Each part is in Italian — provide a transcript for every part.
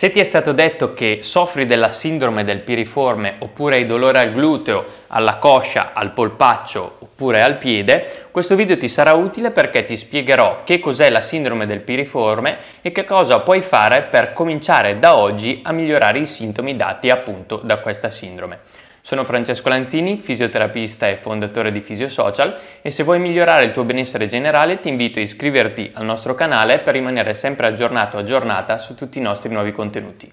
Se ti è stato detto che soffri della sindrome del piriforme oppure hai dolore al gluteo, alla coscia, al polpaccio oppure al piede, questo video ti sarà utile perché ti spiegherò che cos'è la sindrome del piriforme e che cosa puoi fare per cominciare da oggi a migliorare i sintomi dati appunto da questa sindrome. Sono Francesco Lanzini, fisioterapista e fondatore di Fisiosocial e se vuoi migliorare il tuo benessere generale ti invito a iscriverti al nostro canale per rimanere sempre aggiornato aggiornata su tutti i nostri nuovi contenuti.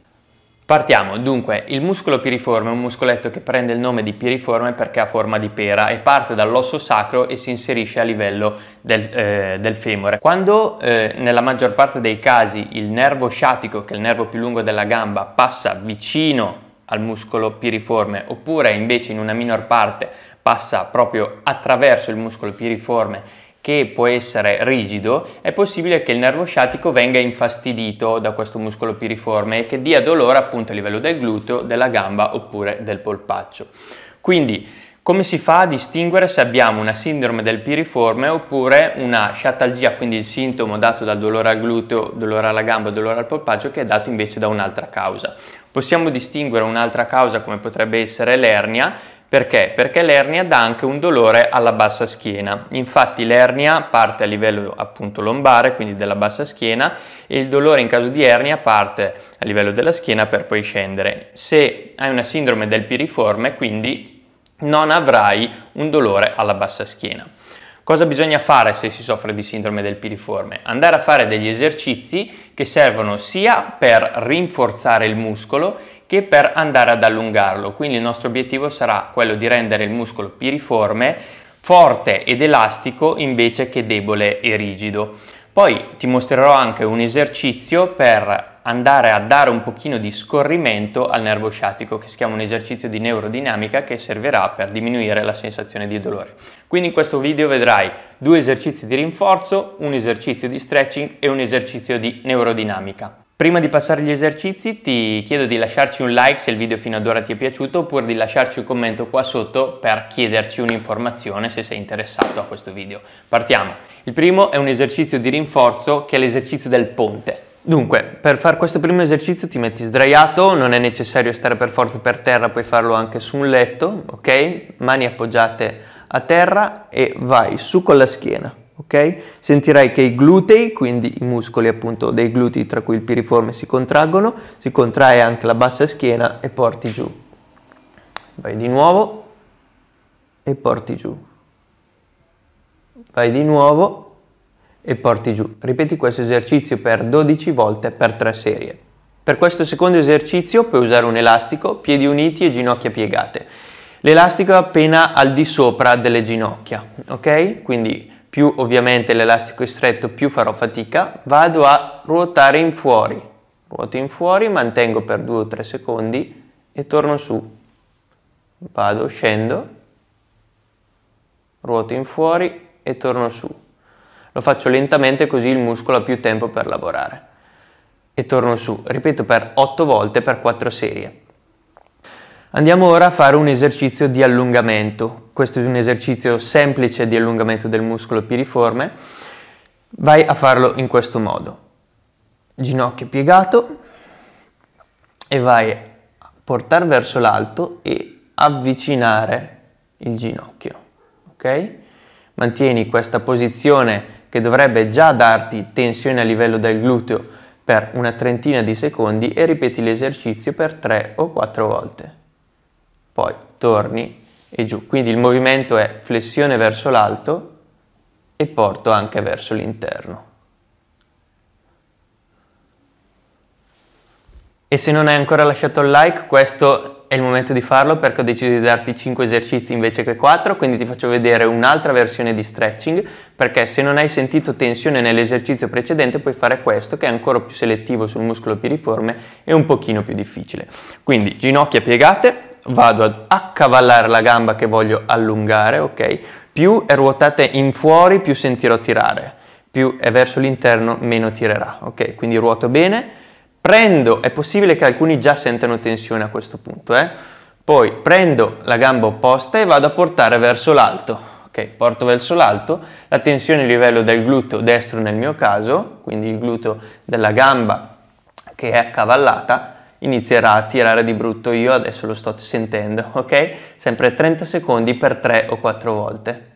Partiamo, dunque, il muscolo piriforme è un muscoletto che prende il nome di piriforme perché ha forma di pera e parte dall'osso sacro e si inserisce a livello del, eh, del femore. Quando eh, nella maggior parte dei casi il nervo sciatico, che è il nervo più lungo della gamba, passa vicino al muscolo piriforme oppure invece in una minor parte passa proprio attraverso il muscolo piriforme che può essere rigido, è possibile che il nervo sciatico venga infastidito da questo muscolo piriforme e che dia dolore appunto a livello del gluteo, della gamba oppure del polpaccio. Quindi come si fa a distinguere se abbiamo una sindrome del piriforme oppure una sciatalgia, quindi il sintomo dato dal dolore al gluteo, dolore alla gamba, dolore al polpaccio, che è dato invece da un'altra causa? Possiamo distinguere un'altra causa come potrebbe essere l'ernia, perché? Perché l'ernia dà anche un dolore alla bassa schiena. Infatti l'ernia parte a livello appunto lombare, quindi della bassa schiena, e il dolore in caso di ernia parte a livello della schiena per poi scendere. Se hai una sindrome del piriforme, quindi non avrai un dolore alla bassa schiena. Cosa bisogna fare se si soffre di sindrome del piriforme? Andare a fare degli esercizi che servono sia per rinforzare il muscolo che per andare ad allungarlo. Quindi il nostro obiettivo sarà quello di rendere il muscolo piriforme forte ed elastico invece che debole e rigido. Poi ti mostrerò anche un esercizio per andare a dare un pochino di scorrimento al nervo sciatico che si chiama un esercizio di neurodinamica che servirà per diminuire la sensazione di dolore. Quindi in questo video vedrai due esercizi di rinforzo, un esercizio di stretching e un esercizio di neurodinamica. Prima di passare agli esercizi ti chiedo di lasciarci un like se il video fino ad ora ti è piaciuto oppure di lasciarci un commento qua sotto per chiederci un'informazione se sei interessato a questo video. Partiamo. Il primo è un esercizio di rinforzo che è l'esercizio del ponte. Dunque, per fare questo primo esercizio ti metti sdraiato, non è necessario stare per forza per terra, puoi farlo anche su un letto, ok? Mani appoggiate a terra e vai su con la schiena, ok? Sentirai che i glutei, quindi i muscoli appunto dei glutei tra cui il piriforme si contraggono, si contrae anche la bassa schiena e porti giù. Vai di nuovo e porti giù. Vai di nuovo e porti giù. Ripeti questo esercizio per 12 volte per 3 serie. Per questo secondo esercizio puoi usare un elastico, piedi uniti e ginocchia piegate. L'elastico è appena al di sopra delle ginocchia, ok? Quindi più ovviamente l'elastico è stretto, più farò fatica. Vado a ruotare in fuori. Ruoto in fuori, mantengo per 2 o 3 secondi e torno su. Vado, scendo, ruoto in fuori e torno su lo faccio lentamente così il muscolo ha più tempo per lavorare. E torno su, ripeto per 8 volte per 4 serie. Andiamo ora a fare un esercizio di allungamento. Questo è un esercizio semplice di allungamento del muscolo piriforme. Vai a farlo in questo modo. Ginocchio piegato e vai a portare verso l'alto e avvicinare il ginocchio. Ok? Mantieni questa posizione che dovrebbe già darti tensione a livello del gluteo per una trentina di secondi e ripeti l'esercizio per 3 o 4 volte. Poi torni e giù. Quindi il movimento è flessione verso l'alto e porto anche verso l'interno. E se non hai ancora lasciato il like, questo è il momento di farlo perché ho deciso di darti 5 esercizi invece che 4, quindi ti faccio vedere un'altra versione di stretching perché se non hai sentito tensione nell'esercizio precedente puoi fare questo che è ancora più selettivo sul muscolo piriforme e un pochino più difficile. Quindi ginocchia piegate, vado ad accavallare la gamba che voglio allungare, ok? Più è ruotate in fuori più sentirò tirare, più è verso l'interno meno tirerà, ok? Quindi ruoto bene prendo, è possibile che alcuni già sentano tensione a questo punto, eh? poi prendo la gamba opposta e vado a portare verso l'alto. Ok, porto verso l'alto, la tensione a livello del gluteo destro nel mio caso, quindi il gluteo della gamba che è accavallata, inizierà a tirare di brutto io, adesso lo sto sentendo, ok? Sempre 30 secondi per 3 o 4 volte.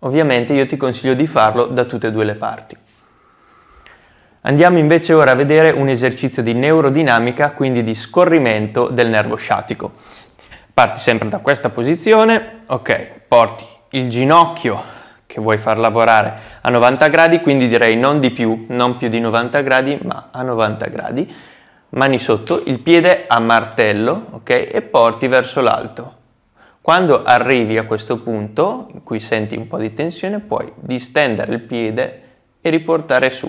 Ovviamente io ti consiglio di farlo da tutte e due le parti. Andiamo invece ora a vedere un esercizio di neurodinamica, quindi di scorrimento del nervo sciatico. Parti sempre da questa posizione, ok, porti il ginocchio che vuoi far lavorare a 90 gradi, quindi direi non di più, non più di 90 gradi, ma a 90 gradi, mani sotto, il piede a martello, ok, e porti verso l'alto. Quando arrivi a questo punto, in cui senti un po' di tensione, puoi distendere il piede e riportare su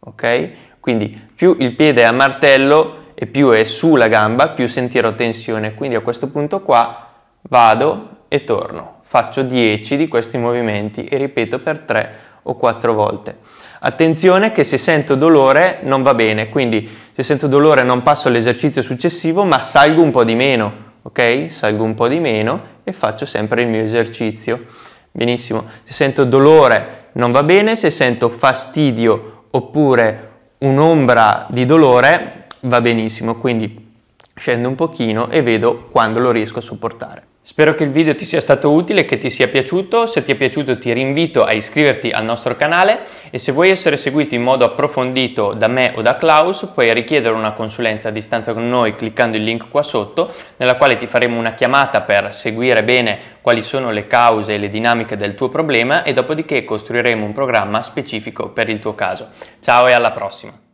ok? Quindi più il piede è a martello e più è sulla gamba, più sentirò tensione. Quindi a questo punto qua vado e torno. Faccio 10 di questi movimenti e ripeto per 3 o 4 volte. Attenzione che se sento dolore non va bene, quindi se sento dolore non passo all'esercizio successivo, ma salgo un po' di meno, ok? Salgo un po' di meno e faccio sempre il mio esercizio. Benissimo. Se sento dolore non va bene, se sento fastidio oppure un'ombra di dolore va benissimo, quindi scendo un pochino e vedo quando lo riesco a sopportare. Spero che il video ti sia stato utile, che ti sia piaciuto, se ti è piaciuto ti rinvito a iscriverti al nostro canale e se vuoi essere seguito in modo approfondito da me o da Klaus puoi richiedere una consulenza a distanza con noi cliccando il link qua sotto nella quale ti faremo una chiamata per seguire bene quali sono le cause e le dinamiche del tuo problema e dopodiché costruiremo un programma specifico per il tuo caso. Ciao e alla prossima!